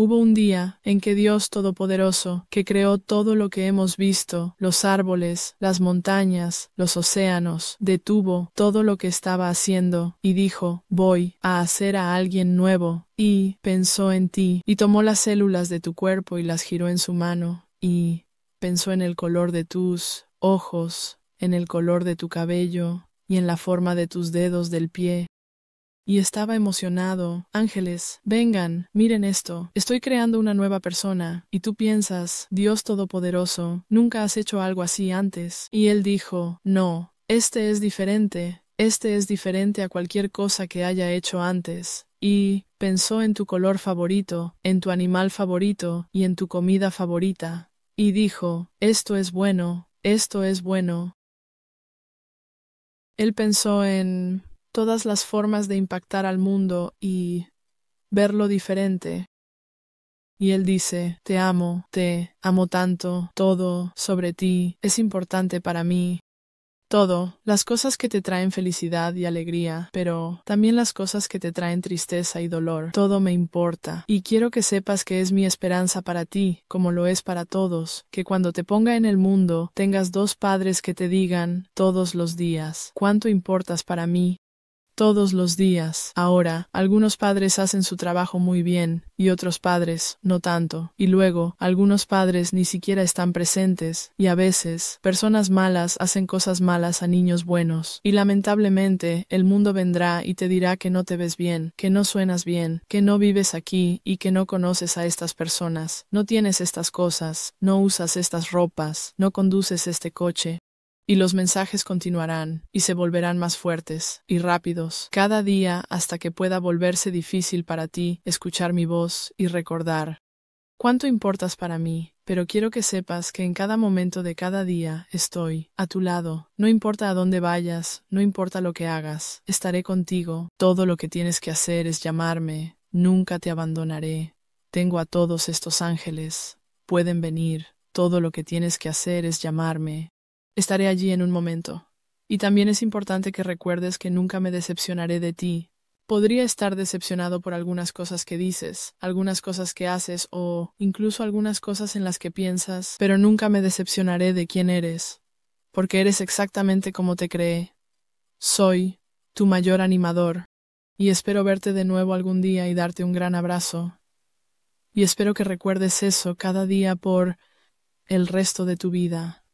Hubo un día en que Dios Todopoderoso, que creó todo lo que hemos visto, los árboles, las montañas, los océanos, detuvo todo lo que estaba haciendo, y dijo, voy a hacer a alguien nuevo, y pensó en ti, y tomó las células de tu cuerpo y las giró en su mano, y pensó en el color de tus ojos, en el color de tu cabello, y en la forma de tus dedos del pie, y estaba emocionado. Ángeles, vengan, miren esto. Estoy creando una nueva persona. Y tú piensas, Dios Todopoderoso, nunca has hecho algo así antes. Y él dijo, no, este es diferente, este es diferente a cualquier cosa que haya hecho antes. Y, pensó en tu color favorito, en tu animal favorito, y en tu comida favorita. Y dijo, esto es bueno, esto es bueno. Él pensó en todas las formas de impactar al mundo y verlo diferente. Y él dice, te amo, te amo tanto, todo sobre ti es importante para mí. Todo, las cosas que te traen felicidad y alegría, pero también las cosas que te traen tristeza y dolor, todo me importa, y quiero que sepas que es mi esperanza para ti, como lo es para todos, que cuando te ponga en el mundo tengas dos padres que te digan, todos los días, cuánto importas para mí, todos los días. Ahora, algunos padres hacen su trabajo muy bien, y otros padres, no tanto. Y luego, algunos padres ni siquiera están presentes, y a veces, personas malas hacen cosas malas a niños buenos. Y lamentablemente, el mundo vendrá y te dirá que no te ves bien, que no suenas bien, que no vives aquí, y que no conoces a estas personas, no tienes estas cosas, no usas estas ropas, no conduces este coche, y los mensajes continuarán, y se volverán más fuertes y rápidos, cada día hasta que pueda volverse difícil para ti escuchar mi voz y recordar cuánto importas para mí, pero quiero que sepas que en cada momento de cada día estoy a tu lado, no importa a dónde vayas, no importa lo que hagas, estaré contigo, todo lo que tienes que hacer es llamarme, nunca te abandonaré, tengo a todos estos ángeles, pueden venir, todo lo que tienes que hacer es llamarme, Estaré allí en un momento. Y también es importante que recuerdes que nunca me decepcionaré de ti. Podría estar decepcionado por algunas cosas que dices, algunas cosas que haces o incluso algunas cosas en las que piensas, pero nunca me decepcionaré de quién eres, porque eres exactamente como te creé. Soy tu mayor animador, y espero verte de nuevo algún día y darte un gran abrazo. Y espero que recuerdes eso cada día por el resto de tu vida.